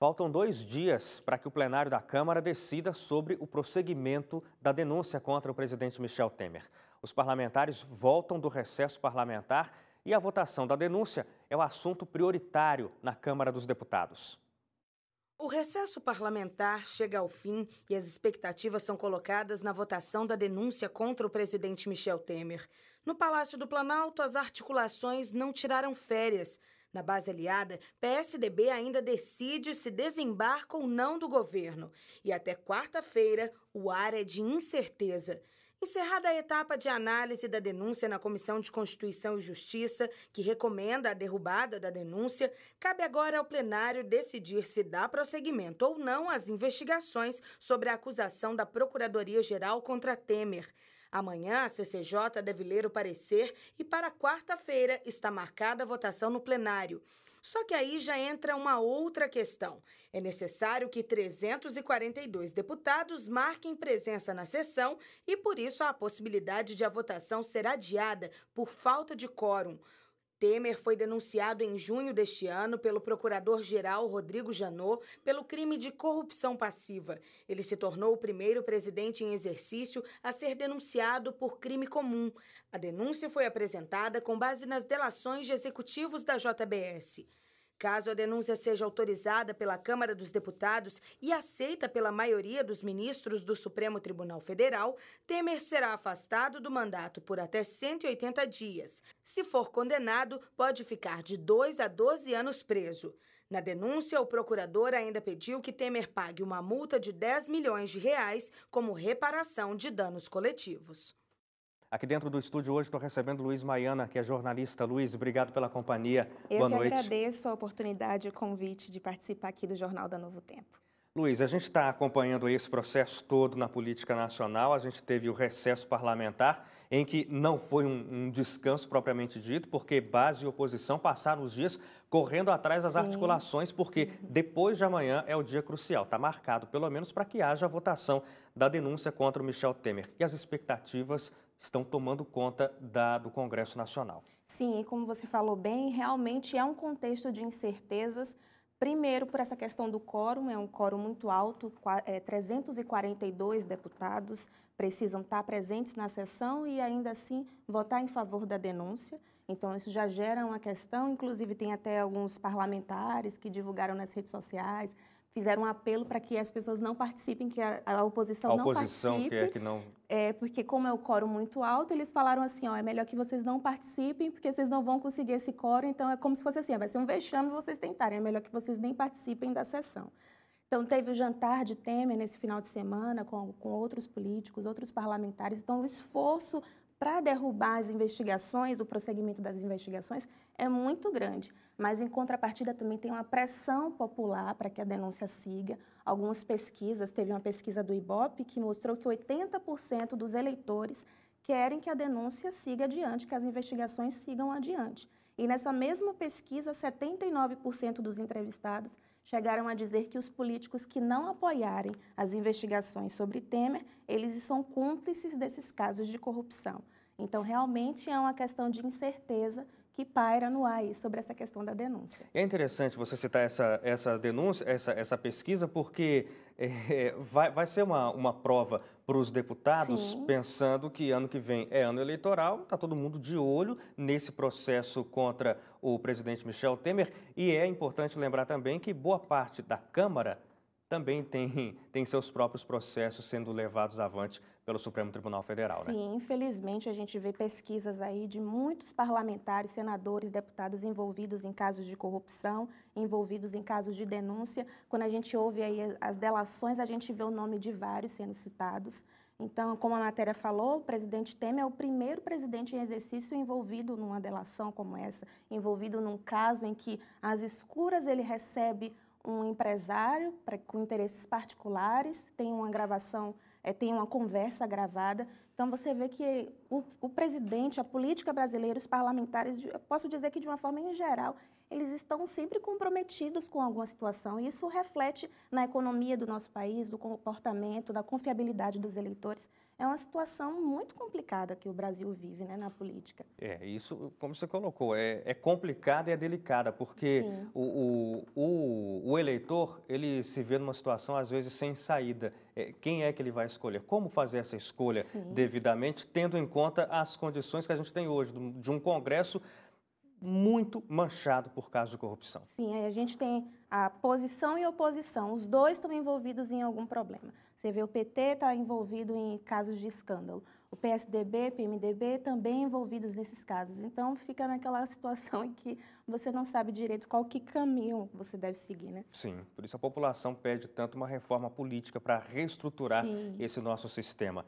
Faltam dois dias para que o plenário da Câmara decida sobre o prosseguimento da denúncia contra o presidente Michel Temer. Os parlamentares voltam do recesso parlamentar e a votação da denúncia é o assunto prioritário na Câmara dos Deputados. O recesso parlamentar chega ao fim e as expectativas são colocadas na votação da denúncia contra o presidente Michel Temer. No Palácio do Planalto, as articulações não tiraram férias na base aliada, PSDB ainda decide se desembarca ou não do governo. E até quarta-feira, o ar é de incerteza. Encerrada a etapa de análise da denúncia na Comissão de Constituição e Justiça, que recomenda a derrubada da denúncia, cabe agora ao plenário decidir se dá prosseguimento ou não às investigações sobre a acusação da Procuradoria-Geral contra Temer. Amanhã, a CCJ deve ler o parecer e para quarta-feira está marcada a votação no plenário. Só que aí já entra uma outra questão. É necessário que 342 deputados marquem presença na sessão e, por isso, há a possibilidade de a votação ser adiada por falta de quórum. Temer foi denunciado em junho deste ano pelo procurador-geral Rodrigo Janot pelo crime de corrupção passiva. Ele se tornou o primeiro presidente em exercício a ser denunciado por crime comum. A denúncia foi apresentada com base nas delações de executivos da JBS. Caso a denúncia seja autorizada pela Câmara dos Deputados e aceita pela maioria dos ministros do Supremo Tribunal Federal, Temer será afastado do mandato por até 180 dias. Se for condenado, pode ficar de 2 a 12 anos preso. Na denúncia, o procurador ainda pediu que Temer pague uma multa de 10 milhões de reais como reparação de danos coletivos. Aqui dentro do estúdio hoje estou recebendo Luiz Maiana, que é jornalista. Luiz, obrigado pela companhia. Eu Boa noite. Eu agradeço a oportunidade e o convite de participar aqui do Jornal da Novo Tempo. Luiz, a gente está acompanhando esse processo todo na política nacional. A gente teve o recesso parlamentar, em que não foi um, um descanso propriamente dito, porque base e oposição passaram os dias correndo atrás das Sim. articulações, porque uhum. depois de amanhã é o dia crucial. Está marcado, pelo menos, para que haja a votação da denúncia contra o Michel Temer. E as expectativas estão tomando conta da, do Congresso Nacional. Sim, e como você falou bem, realmente é um contexto de incertezas. Primeiro, por essa questão do quórum, é um quórum muito alto, 342 é, deputados precisam estar presentes na sessão e ainda assim votar em favor da denúncia. Então, isso já gera uma questão. Inclusive, tem até alguns parlamentares que divulgaram nas redes sociais fizeram um apelo para que as pessoas não participem, que a, a oposição, a oposição não participe. Que é, que não... é, porque como é o quórum muito alto, eles falaram assim, ó, é melhor que vocês não participem, porque vocês não vão conseguir esse quórum, então é como se fosse assim, ó, vai ser um vexame vocês tentarem, é melhor que vocês nem participem da sessão. Então, teve o jantar de Temer nesse final de semana com, com outros políticos, outros parlamentares. Então, o esforço para derrubar as investigações, o prosseguimento das investigações é muito grande, mas em contrapartida também tem uma pressão popular para que a denúncia siga. Algumas pesquisas, teve uma pesquisa do IBOP que mostrou que 80% dos eleitores querem que a denúncia siga adiante, que as investigações sigam adiante. E nessa mesma pesquisa, 79% dos entrevistados chegaram a dizer que os políticos que não apoiarem as investigações sobre Temer, eles são cúmplices desses casos de corrupção. Então, realmente é uma questão de incerteza que paira no ar sobre essa questão da denúncia. É interessante você citar essa, essa denúncia, essa, essa pesquisa, porque é, vai, vai ser uma, uma prova para os deputados, Sim. pensando que ano que vem é ano eleitoral, está todo mundo de olho nesse processo contra o presidente Michel Temer. E é importante lembrar também que boa parte da Câmara também tem, tem seus próprios processos sendo levados avante pelo Supremo Tribunal Federal, Sim, né? Sim, infelizmente a gente vê pesquisas aí de muitos parlamentares, senadores, deputados envolvidos em casos de corrupção, envolvidos em casos de denúncia. Quando a gente ouve aí as delações, a gente vê o nome de vários sendo citados. Então, como a matéria falou, o presidente Temer é o primeiro presidente em exercício envolvido numa delação como essa, envolvido num caso em que, às escuras, ele recebe um empresário pra, com interesses particulares, tem uma gravação, é, tem uma conversa gravada. Então você vê que o, o presidente, a política brasileira, os parlamentares, posso dizer que de uma forma em geral, eles estão sempre comprometidos com alguma situação. E isso reflete na economia do nosso país, do comportamento, da confiabilidade dos eleitores. É uma situação muito complicada que o Brasil vive né, na política. É, isso, como você colocou, é, é complicada e é delicada, porque o, o, o, o, eleitor ele se vê numa situação, às vezes, sem saída. É, quem é que ele vai escolher? Como fazer essa escolha Sim. devidamente, tendo em conta as condições que a gente tem hoje, de um Congresso muito manchado por causa de corrupção. Sim, aí a gente tem a posição e oposição. Os dois estão envolvidos em algum problema. Você vê o PT está envolvido em casos de escândalo. O PSDB, PMDB também envolvidos nesses casos. Então fica naquela situação em que você não sabe direito qual que caminho você deve seguir, né? Sim, por isso a população pede tanto uma reforma política para reestruturar Sim. esse nosso sistema.